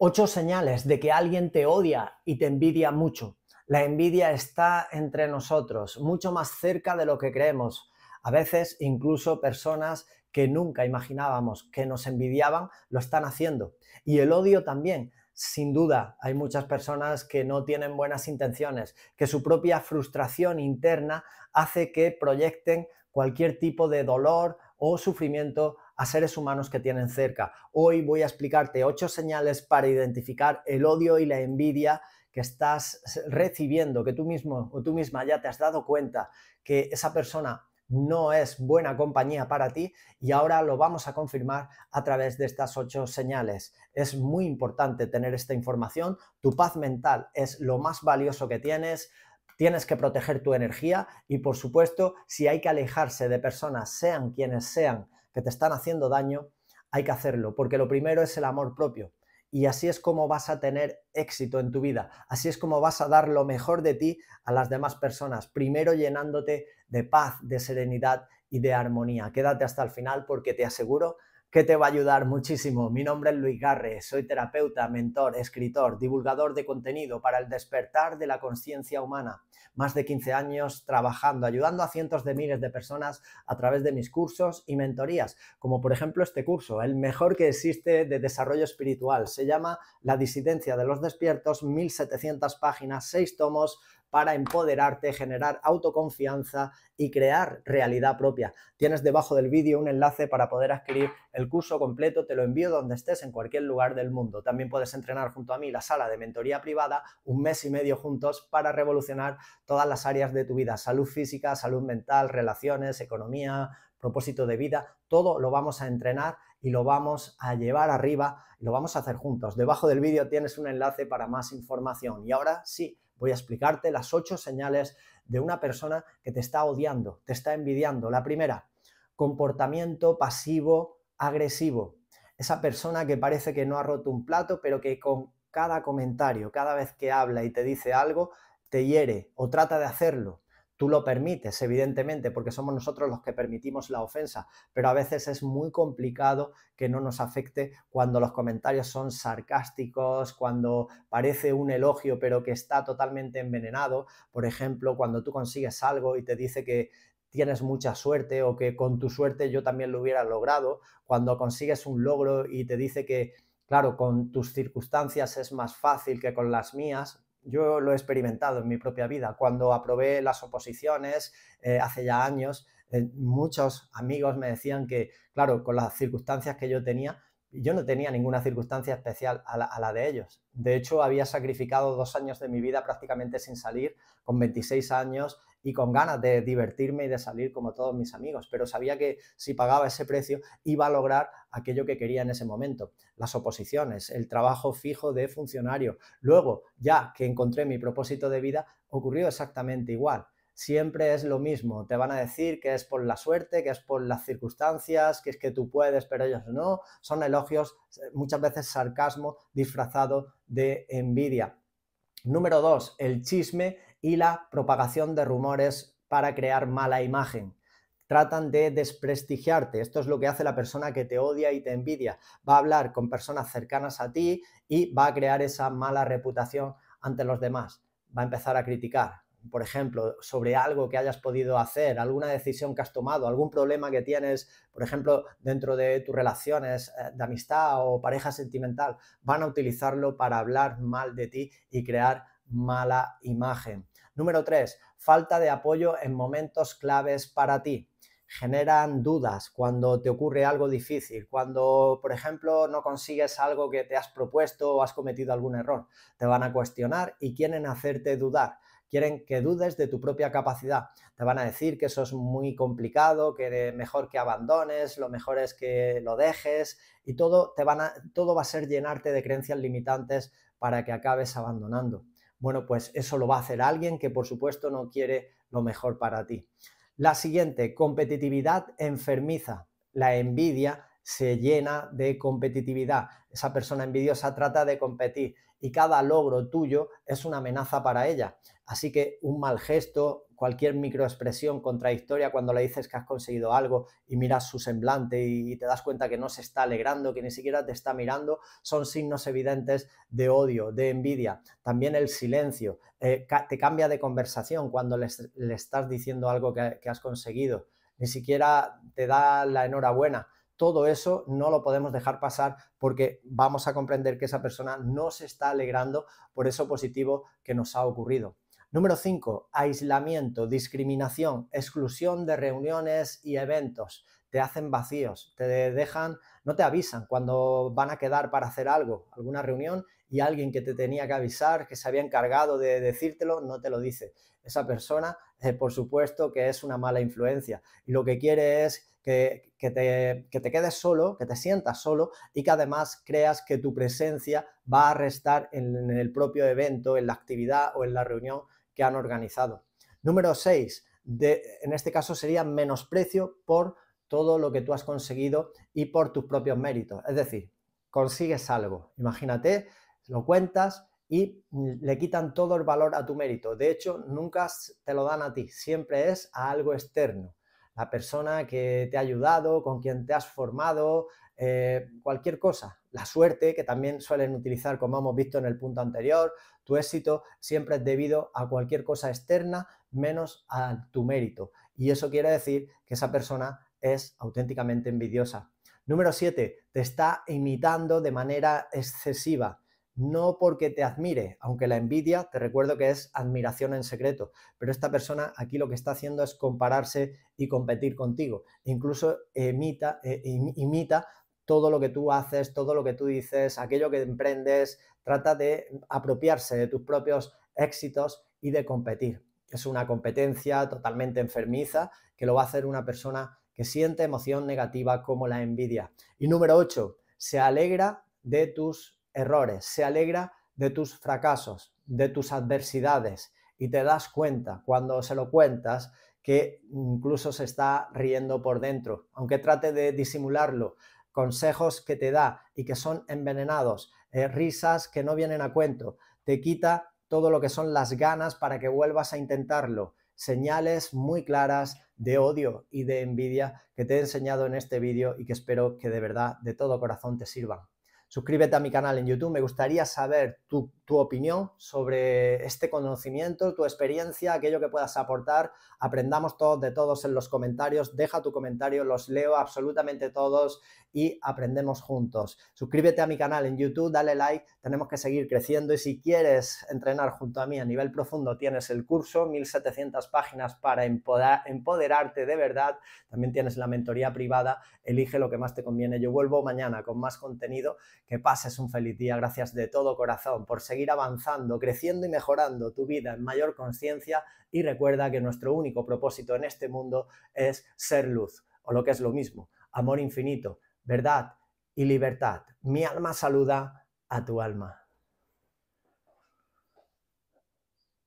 Ocho señales de que alguien te odia y te envidia mucho. La envidia está entre nosotros, mucho más cerca de lo que creemos. A veces incluso personas que nunca imaginábamos que nos envidiaban lo están haciendo. Y el odio también. Sin duda, hay muchas personas que no tienen buenas intenciones, que su propia frustración interna hace que proyecten cualquier tipo de dolor o sufrimiento a seres humanos que tienen cerca. Hoy voy a explicarte ocho señales para identificar el odio y la envidia que estás recibiendo, que tú mismo o tú misma ya te has dado cuenta que esa persona no es buena compañía para ti y ahora lo vamos a confirmar a través de estas ocho señales. Es muy importante tener esta información, tu paz mental es lo más valioso que tienes, tienes que proteger tu energía y por supuesto si hay que alejarse de personas, sean quienes sean, te están haciendo daño, hay que hacerlo, porque lo primero es el amor propio. Y así es como vas a tener éxito en tu vida, así es como vas a dar lo mejor de ti a las demás personas, primero llenándote de paz, de serenidad y de armonía. Quédate hasta el final porque te aseguro que te va a ayudar muchísimo. Mi nombre es Luis Garre, soy terapeuta, mentor, escritor, divulgador de contenido para el despertar de la conciencia humana. Más de 15 años trabajando, ayudando a cientos de miles de personas a través de mis cursos y mentorías, como por ejemplo este curso, el mejor que existe de desarrollo espiritual. Se llama La disidencia de los despiertos, 1700 páginas, 6 tomos, para empoderarte, generar autoconfianza y crear realidad propia. Tienes debajo del vídeo un enlace para poder adquirir el curso completo, te lo envío donde estés, en cualquier lugar del mundo. También puedes entrenar junto a mí la sala de mentoría privada, un mes y medio juntos para revolucionar todas las áreas de tu vida, salud física, salud mental, relaciones, economía, propósito de vida, todo lo vamos a entrenar y lo vamos a llevar arriba y lo vamos a hacer juntos. Debajo del vídeo tienes un enlace para más información. Y ahora sí, voy a explicarte las ocho señales de una persona que te está odiando, te está envidiando. La primera, comportamiento pasivo agresivo. Esa persona que parece que no ha roto un plato, pero que con cada comentario, cada vez que habla y te dice algo, te hiere o trata de hacerlo. Tú lo permites, evidentemente, porque somos nosotros los que permitimos la ofensa, pero a veces es muy complicado que no nos afecte cuando los comentarios son sarcásticos, cuando parece un elogio pero que está totalmente envenenado. Por ejemplo, cuando tú consigues algo y te dice que tienes mucha suerte o que con tu suerte yo también lo hubiera logrado, cuando consigues un logro y te dice que, claro, con tus circunstancias es más fácil que con las mías, yo lo he experimentado en mi propia vida. Cuando aprobé las oposiciones eh, hace ya años, eh, muchos amigos me decían que, claro, con las circunstancias que yo tenía, yo no tenía ninguna circunstancia especial a la, de ellos. De hecho, había sacrificado dos años de mi vida prácticamente sin salir, con 26 años, y con ganas de divertirme y de salir como todos mis amigos, pero sabía que si pagaba ese precio iba a lograr aquello que quería en ese momento, las oposiciones, el trabajo fijo de funcionario. Luego, ya que encontré mi propósito de vida, ocurrió exactamente igual siempre es lo mismo. Te van a decir que es por la suerte, que es por las circunstancias, que es que tú puedes, pero ellos no. Son elogios, muchas veces sarcasmo disfrazado de envidia. Número dos, el chisme y la propagación de rumores para crear mala imagen. Tratan de desprestigiarte. Esto es lo que hace la persona que te odia y te envidia. Va a hablar con personas cercanas a ti y va a crear esa mala reputación ante los demás. Va a empezar a criticar, por ejemplo, sobre algo que hayas podido hacer, alguna decisión que has tomado, algún problema que tienes, por ejemplo, dentro de tus relaciones eh, de amistad o pareja sentimental, van a utilizarlo para hablar mal de ti y crear mala imagen. Número 3. Falta de apoyo en momentos claves para ti. Generan dudas cuando te ocurre algo difícil, cuando, por ejemplo, no consigues algo que te has propuesto o has cometido algún error. Te van a cuestionar y quieren hacerte dudar quieren que dudes de tu propia capacidad. Te van a decir que eso es muy complicado, que mejor que abandones, lo mejor es que lo dejes y todo, te van todo va a ser llenarte de creencias limitantes para que acabes abandonando. Bueno, pues eso lo va a hacer alguien que por supuesto no quiere lo mejor para ti. La siguiente, competitividad enfermiza. La envidia se llena de competitividad. Esa persona envidiosa trata de competir y cada logro tuyo es una amenaza para ella. Así que un mal gesto, cualquier microexpresión contradictoria cuando le dices que has conseguido algo y miras su semblante y te das cuenta que no se está alegrando, que ni siquiera te está mirando, son signos evidentes de odio, de envidia. También el silencio, eh, te cambia de conversación cuando le, estás diciendo algo que has conseguido, ni siquiera te da la enhorabuena todo eso no lo podemos dejar pasar porque vamos a comprender que esa persona no se está alegrando por eso positivo que nos ha ocurrido. Número 5. Aislamiento, discriminación, exclusión de reuniones y eventos. Te hacen vacíos, te dejan, no te avisan cuando van a quedar para hacer algo, alguna reunión, y alguien que te tenía que avisar, que se había encargado de decírtelo, no te lo dice. Esa persona, eh, por supuesto, que es una mala influencia y lo que quiere es que, te, quedes solo, que te sientas solo y que además creas que tu presencia va a restar en, el propio evento, en la actividad o en la reunión que han organizado. Número 6, en este caso sería menosprecio por todo lo que tú has conseguido y por tus propios méritos. Es decir, consigues algo, imagínate, lo cuentas y le quitan todo el valor a tu mérito. De hecho, nunca te lo dan a ti, siempre es a algo externo la persona que te ha ayudado, con quien te has formado, eh, cualquier cosa. La suerte, que también suelen utilizar, como hemos visto en el punto anterior, tu éxito siempre es debido a cualquier cosa externa menos a tu mérito. Y eso quiere decir que esa persona es auténticamente envidiosa. Número 7, te está imitando de manera excesiva no porque te admire, aunque la envidia, te recuerdo que es admiración en secreto, pero esta persona aquí lo que está haciendo es compararse y competir contigo, e incluso eh, imita, todo lo que tú haces, todo lo que tú dices, aquello que emprendes, trata de apropiarse de tus propios éxitos y de competir. Es una competencia totalmente enfermiza que lo va a hacer una persona que siente emoción negativa como la envidia. Y número 8, se alegra de tus errores, se alegra de tus fracasos, de tus adversidades y te das cuenta cuando se lo cuentas que incluso se está riendo por dentro, aunque trate de disimularlo. Consejos que te da y que son envenenados, eh, risas que no vienen a cuento, te quita todo lo que son las ganas para que vuelvas a intentarlo. Señales muy claras de odio y de envidia que te he enseñado en este vídeo y que espero que de verdad, de todo corazón, te sirvan. Suscríbete a mi canal en YouTube. Me gustaría saber tu, opinión sobre este conocimiento, tu experiencia, aquello que puedas aportar. Aprendamos todos de todos en los comentarios. Deja tu comentario, los leo absolutamente todos y aprendemos juntos. Suscríbete a mi canal en YouTube, dale like. Tenemos que seguir creciendo y si quieres entrenar junto a mí a nivel profundo, tienes el curso, 1700 páginas para empoderarte de verdad. También tienes la mentoría privada. Elige lo que más te conviene. Yo vuelvo mañana con más contenido que pases un feliz día. Gracias de todo corazón por seguir avanzando, creciendo y mejorando tu vida en mayor conciencia. Y recuerda que nuestro único propósito en este mundo es ser luz, o lo que es lo mismo, amor infinito, verdad y libertad. Mi alma saluda a tu alma.